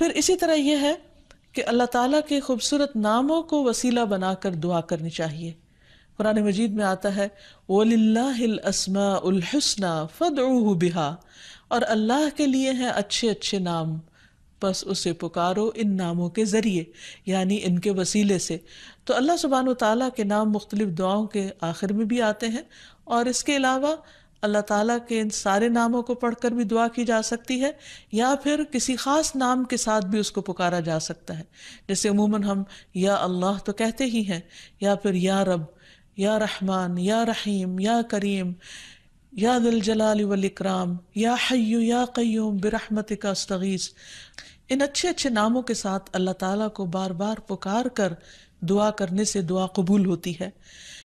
پھر اسی طرح یہ ہے کہ اللہ تعالیٰ کے خوبصورت ناموں کو وسیلہ بنا کر دعا کرنی چاہیے قرآن مجید میں آتا ہے ولی اللہ الحسن فد بہا اور اللہ کے لیے ہیں اچھے اچھے نام بس اسے پکارو ان ناموں کے ذریعے یعنی ان کے وسیلے سے تو اللہ سبحان و تعالیٰ کے نام مختلف دعاؤں کے آخر میں بھی آتے ہیں اور اس کے علاوہ اللہ تعالیٰ کے ان سارے ناموں کو پڑھ کر بھی دعا کی جا سکتی ہے یا پھر کسی خاص نام کے ساتھ بھی اس کو پکارا جا سکتا ہے جیسے عموماً ہم یا اللہ تو کہتے ہی ہیں یا پھر یا رب یا رحمان یا رحیم یا کریم یا دل جلال والاکرام یا حیو یا قیوم برحمت کا استغیث ان اچھے اچھے ناموں کے ساتھ اللہ تعالیٰ کو بار بار پکار کر دعا کرنے سے دعا قبول ہوتی ہے